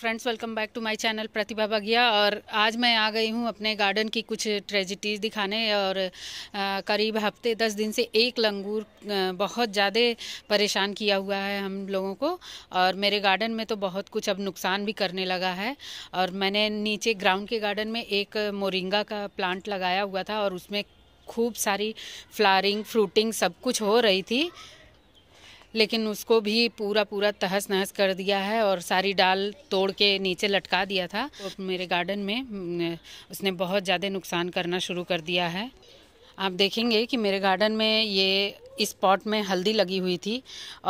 friends welcome back to my channel Pratibha Bagiya और आज मैं आ गई हूँ अपने गार्डन की कुछ ट्रेजिटीज़ दिखाने और करीब हफ्ते दस दिन से एक लंगूर बहुत ज़्यादा परेशान किया हुआ है हम लोगों को और मेरे गार्डन में तो बहुत कुछ अब नुकसान भी करने लगा है और मैंने नीचे ग्राउंड के गार्डन में एक मोरिंगा का प्लांट लगाया हुआ था और उसमें खूब सारी फ्लारिंग फ्रूटिंग सब कुछ हो रही थी लेकिन उसको भी पूरा पूरा तहस नहस कर दिया है और सारी डाल तोड़ के नीचे लटका दिया था तो मेरे गार्डन में उसने बहुत ज़्यादा नुकसान करना शुरू कर दिया है आप देखेंगे कि मेरे गार्डन में ये इस पॉट में हल्दी लगी हुई थी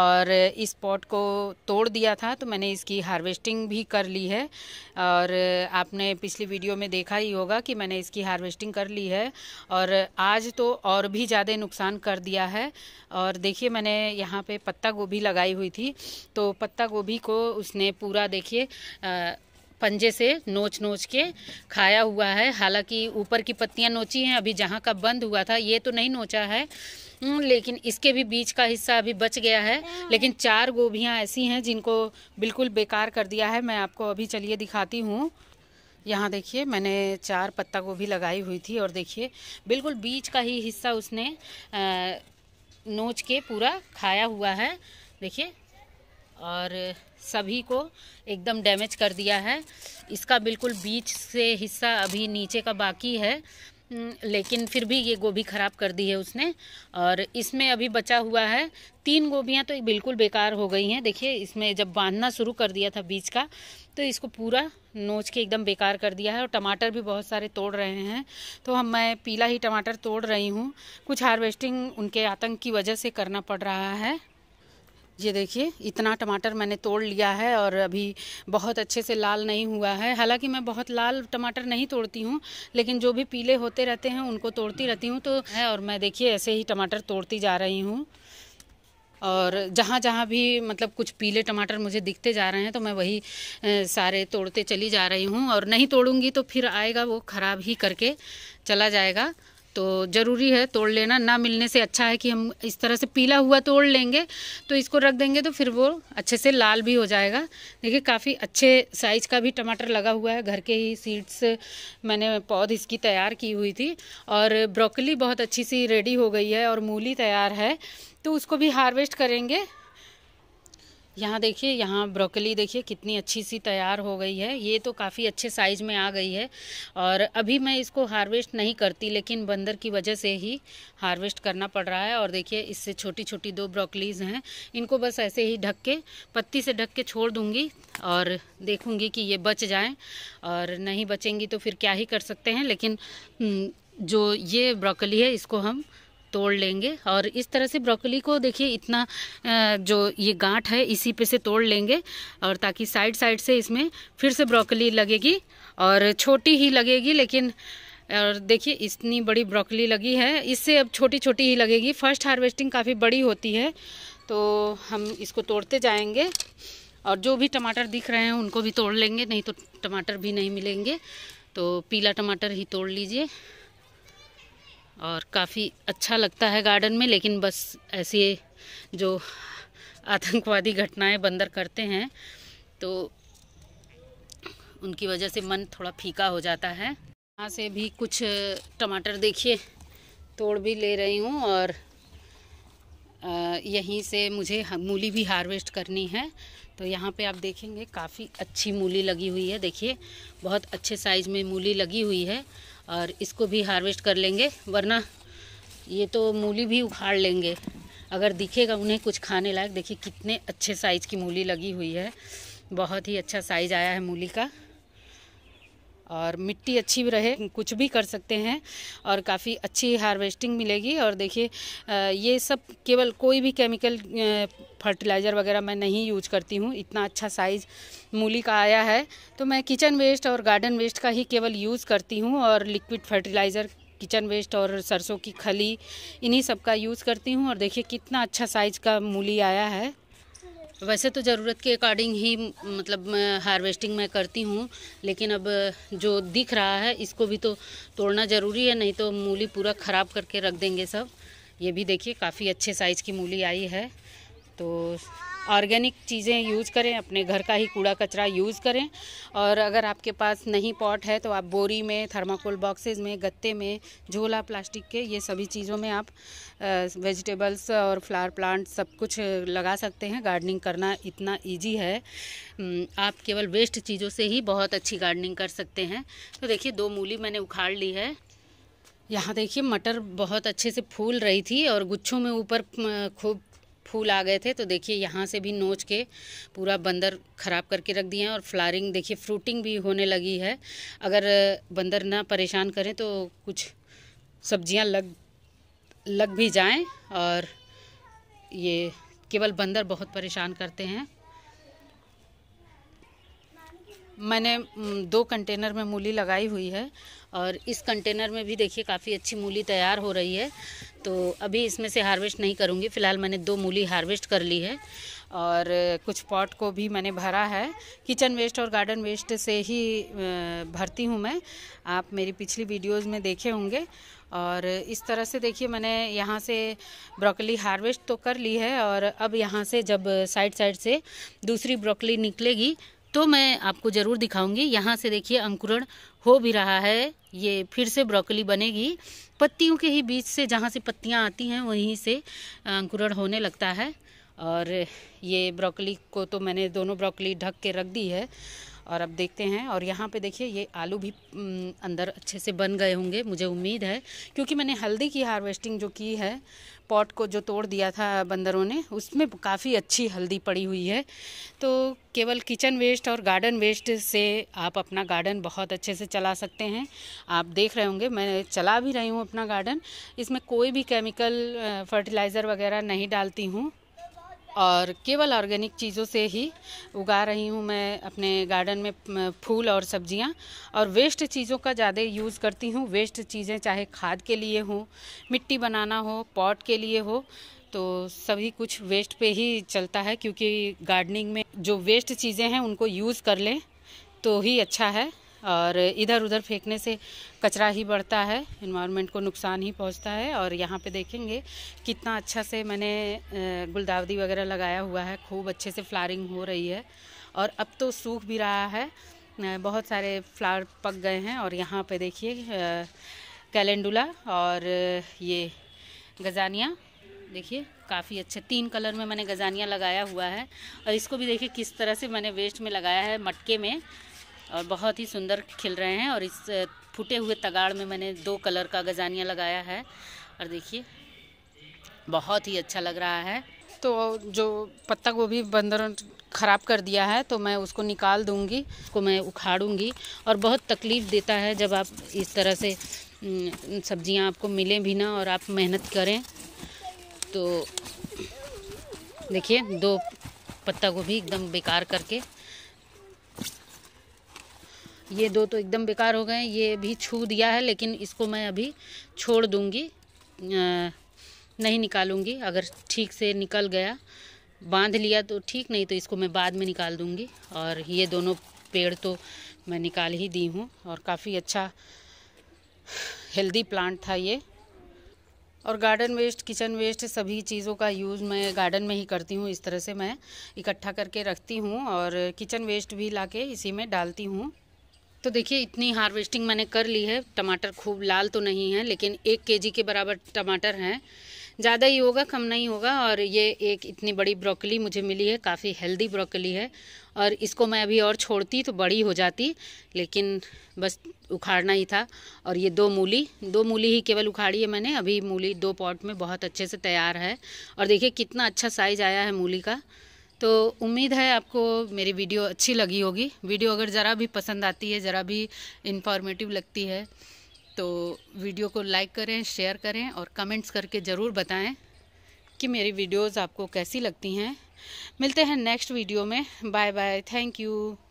और इस पॉट को तोड़ दिया था तो मैंने इसकी हार्वेस्टिंग भी कर ली है और आपने पिछली वीडियो में देखा ही होगा कि मैंने इसकी हार्वेस्टिंग कर ली है और आज तो और भी ज़्यादा नुकसान कर दिया है और देखिए मैंने यहाँ पे पत्ता गोभी लगाई हुई थी तो पत्ता गोभी को उसने पूरा देखिए पंजे से नोच नोच के खाया हुआ है हालांकि ऊपर की पत्तियां नोची हैं अभी जहाँ का बंद हुआ था ये तो नहीं नोचा है हम्म, लेकिन इसके भी बीच का हिस्सा अभी बच गया है लेकिन चार गोभियाँ ऐसी हैं जिनको बिल्कुल बेकार कर दिया है मैं आपको अभी चलिए दिखाती हूँ यहाँ देखिए मैंने चार पत्ता गोभी लगाई हुई थी और देखिए बिल्कुल बीच का ही हिस्सा उसने आ, नोच के पूरा खाया हुआ है देखिए और सभी को एकदम डैमेज कर दिया है इसका बिल्कुल बीच से हिस्सा अभी नीचे का बाकी है हम्म, लेकिन फिर भी ये गोभी ख़राब कर दी है उसने और इसमें अभी बचा हुआ है तीन गोभियाँ तो बिल्कुल बेकार हो गई हैं देखिए इसमें जब बांधना शुरू कर दिया था बीज का तो इसको पूरा नोच के एकदम बेकार कर दिया है और टमाटर भी बहुत सारे तोड़ रहे हैं तो हम मैं पीला ही टमाटर तोड़ रही हूँ कुछ हार्वेस्टिंग उनके आतंक की वजह से करना पड़ रहा है ये देखिए इतना टमाटर मैंने तोड़ लिया है और अभी बहुत अच्छे से लाल नहीं हुआ है हालांकि मैं बहुत लाल टमाटर नहीं तोड़ती हूँ लेकिन जो भी पीले होते रहते हैं उनको तोड़ती रहती हूँ तो है और मैं देखिए ऐसे ही टमाटर तोड़ती जा रही हूँ और जहाँ जहाँ भी मतलब कुछ पीले टमाटर मुझे दिखते जा रहे हैं तो मैं वही सारे तोड़ते चली जा रही हूँ और नहीं तोड़ूँगी तो फिर आएगा वो ख़राब ही करके चला जाएगा तो ज़रूरी है तोड़ लेना ना मिलने से अच्छा है कि हम इस तरह से पीला हुआ तोड़ लेंगे तो इसको रख देंगे तो फिर वो अच्छे से लाल भी हो जाएगा देखिए काफ़ी अच्छे साइज़ का भी टमाटर लगा हुआ है घर के ही सीड्स मैंने पौध इसकी तैयार की हुई थी और ब्रोकली बहुत अच्छी सी रेडी हो गई है और मूली तैयार है तो उसको भी हार्वेस्ट करेंगे यहाँ देखिए यहाँ ब्रोकली देखिए कितनी अच्छी सी तैयार हो गई है ये तो काफ़ी अच्छे साइज में आ गई है और अभी मैं इसको हार्वेस्ट नहीं करती लेकिन बंदर की वजह से ही हार्वेस्ट करना पड़ रहा है और देखिए इससे छोटी छोटी दो ब्रोकलीज हैं इनको बस ऐसे ही ढक के पत्ती से ढक के छोड़ दूँगी और देखूँगी कि ये बच जाएँ और नहीं बचेंगी तो फिर क्या ही कर सकते हैं लेकिन हम्म, जो ये ब्रोकली है इसको हम तोड़ लेंगे और इस तरह से ब्रोकली को देखिए इतना जो ये गांठ है इसी पे से तोड़ लेंगे और ताकि साइड साइड से इसमें फिर से ब्रोकली लगेगी और छोटी ही लगेगी लेकिन और देखिए इतनी बड़ी ब्रोकली लगी है इससे अब छोटी छोटी ही लगेगी फर्स्ट हार्वेस्टिंग काफ़ी बड़ी होती है तो हम इसको तोड़ते जाएंगे और जो भी टमाटर दिख रहे हैं उनको भी तोड़ लेंगे नहीं तो टमाटर भी नहीं मिलेंगे तो पीला टमाटर ही तोड़ लीजिए और काफ़ी अच्छा लगता है गार्डन में लेकिन बस ऐसी जो आतंकवादी घटनाएं बंदर करते हैं तो उनकी वजह से मन थोड़ा फीका हो जाता है यहाँ से भी कुछ टमाटर देखिए तोड़ भी ले रही हूँ और यहीं से मुझे मूली भी हार्वेस्ट करनी है तो यहाँ पे आप देखेंगे काफ़ी अच्छी मूली लगी हुई है देखिए बहुत अच्छे साइज़ में मूली लगी हुई है और इसको भी हार्वेस्ट कर लेंगे वरना ये तो मूली भी उखाड़ लेंगे अगर दिखेगा उन्हें कुछ खाने लायक देखिए कितने अच्छे साइज़ की मूली लगी हुई है बहुत ही अच्छा साइज़ आया है मूली का और मिट्टी अच्छी भी रहे कुछ भी कर सकते हैं और काफ़ी अच्छी हार्वेस्टिंग मिलेगी और देखिए ये सब केवल कोई भी केमिकल फर्टिलाइज़र वगैरह मैं नहीं यूज करती हूँ इतना अच्छा साइज़ मूली का आया है तो मैं किचन वेस्ट और गार्डन वेस्ट का ही केवल यूज़ करती हूँ और लिक्विड फर्टिलाइज़र किचन वेस्ट और सरसों की खली इन्हीं सब का यूज़ करती हूँ और देखिए कितना अच्छा साइज़ का मूली आया है वैसे तो ज़रूरत के अकॉर्डिंग ही मतलब हार्वेस्टिंग मैं करती हूँ लेकिन अब जो दिख रहा है इसको भी तो तोड़ना ज़रूरी है नहीं तो मूली पूरा ख़राब करके रख देंगे सब ये भी देखिए काफ़ी अच्छे साइज़ की मूली आई है तो ऑर्गेनिक चीज़ें यूज़ करें अपने घर का ही कूड़ा कचरा यूज़ करें और अगर आपके पास नहीं पॉट है तो आप बोरी में थर्माकोल बॉक्सेज में गत्ते में झोला प्लास्टिक के ये सभी चीज़ों में आप वेजिटेबल्स और फ्लावर प्लांट सब कुछ लगा सकते हैं गार्डनिंग करना इतना ईजी है आप केवल वेस्ट चीज़ों से ही बहुत अच्छी गार्डनिंग कर सकते हैं तो देखिए दो मूली मैंने उखाड़ ली है यहाँ देखिए मटर बहुत अच्छे से फूल रही थी और गुच्छों में ऊपर खूब फूल आ गए थे तो देखिए यहाँ से भी नोच के पूरा बंदर ख़राब करके रख दिए हैं और फ्लारिंग देखिए फ्रूटिंग भी होने लगी है अगर बंदर ना परेशान करें तो कुछ सब्जियाँ लग लग भी जाएं और ये केवल बंदर बहुत परेशान करते हैं मैंने दो कंटेनर में मूली लगाई हुई है और इस कंटेनर में भी देखिए काफ़ी अच्छी मूली तैयार हो रही है तो अभी इसमें से हार्वेस्ट नहीं करूँगी फ़िलहाल मैंने दो मूली हार्वेस्ट कर ली है और कुछ पॉट को भी मैंने भरा है किचन वेस्ट और गार्डन वेस्ट से ही भरती हूँ मैं आप मेरी पिछली वीडियोस में देखे होंगे और इस तरह से देखिए मैंने यहाँ से ब्रोकली हार्वेस्ट तो कर ली है और अब यहाँ से जब साइड साइड से दूसरी ब्रोकली निकलेगी तो मैं आपको ज़रूर दिखाऊंगी यहाँ से देखिए अंकुरण हो भी रहा है ये फिर से ब्रोकली बनेगी पत्तियों के ही बीच से जहाँ से पत्तियाँ आती हैं वहीं से अंकुरण होने लगता है और ये ब्रोकली को तो मैंने दोनों ब्रोकली ढक के रख दी है और अब देखते हैं और यहाँ पे देखिए ये आलू भी अंदर अच्छे से बन गए होंगे मुझे उम्मीद है क्योंकि मैंने हल्दी की हार्वेस्टिंग जो की है पॉट को जो तोड़ दिया था बंदरों ने उसमें काफ़ी अच्छी हल्दी पड़ी हुई है तो केवल किचन वेस्ट और गार्डन वेस्ट से आप अपना गार्डन बहुत अच्छे से चला सकते हैं आप देख रहे होंगे मैं चला भी रही हूँ अपना गार्डन इसमें कोई भी केमिकल फर्टिलाइज़र वगैरह नहीं डालती हूँ और केवल ऑर्गेनिक चीज़ों से ही उगा रही हूँ मैं अपने गार्डन में फूल और सब्जियाँ और वेस्ट चीज़ों का ज़्यादा यूज़ करती हूँ वेस्ट चीज़ें चाहे खाद के लिए हो मिट्टी बनाना हो पॉट के लिए हो तो सभी कुछ वेस्ट पे ही चलता है क्योंकि गार्डनिंग में जो वेस्ट चीज़ें हैं उनको यूज़ कर लें तो ही अच्छा है और इधर उधर फेंकने से कचरा ही बढ़ता है इन्वायरमेंट को नुकसान ही पहुंचता है और यहाँ पे देखेंगे कितना अच्छा से मैंने गुलदावदी वगैरह लगाया हुआ है खूब अच्छे से फ्लारिंग हो रही है और अब तो सूख भी रहा है बहुत सारे फ्लावर पक गए हैं और यहाँ पे देखिए कैलेंडुला और ये गजानिया देखिए काफ़ी अच्छे तीन कलर में मैंने गजानिया लगाया हुआ है और इसको भी देखिए किस तरह से मैंने वेस्ट में लगाया है मटके में और बहुत ही सुंदर खिल रहे हैं और इस फूटे हुए तगाड़ में मैंने दो कलर का गजानिया लगाया है और देखिए बहुत ही अच्छा लग रहा है तो जो पत्ता गोभी बंदर ख़राब कर दिया है तो मैं उसको निकाल दूंगी उसको मैं उखाड़ूंगी और बहुत तकलीफ़ देता है जब आप इस तरह से सब्जियां आपको मिलें भी ना और आप मेहनत करें तो देखिए दो पत्ता गोभी एकदम बेकार करके ये दो तो एकदम बेकार हो गए ये भी छू दिया है लेकिन इसको मैं अभी छोड़ दूँगी नहीं निकालूँगी अगर ठीक से निकल गया बांध लिया तो ठीक नहीं तो इसको मैं बाद में निकाल दूँगी और ये दोनों पेड़ तो मैं निकाल ही दी हूँ और काफ़ी अच्छा हेल्दी प्लांट था ये और गार्डन वेस्ट किचन वेस्ट सभी चीज़ों का यूज़ मैं गार्डन में ही करती हूँ इस तरह से मैं इकट्ठा करके रखती हूँ और किचन वेस्ट भी लाके इसी में डालती हूँ तो देखिए इतनी हार्वेस्टिंग मैंने कर ली है टमाटर खूब लाल तो नहीं है लेकिन एक केजी के बराबर टमाटर हैं ज़्यादा ही होगा कम नहीं होगा और ये एक इतनी बड़ी ब्रोकली मुझे मिली है काफ़ी हेल्दी ब्रोकली है और इसको मैं अभी और छोड़ती तो बड़ी हो जाती लेकिन बस उखाड़ना ही था और ये दो मूली दो मूली ही केवल उखाड़ी है मैंने अभी मूली दो पॉट में बहुत अच्छे से तैयार है और देखिए कितना अच्छा साइज़ आया है मूली का तो उम्मीद है आपको मेरी वीडियो अच्छी लगी होगी वीडियो अगर ज़रा भी पसंद आती है ज़रा भी इन्फॉर्मेटिव लगती है तो वीडियो को लाइक करें शेयर करें और कमेंट्स करके ज़रूर बताएं कि मेरी वीडियोस आपको कैसी लगती हैं मिलते हैं नेक्स्ट वीडियो में बाय बाय थैंक यू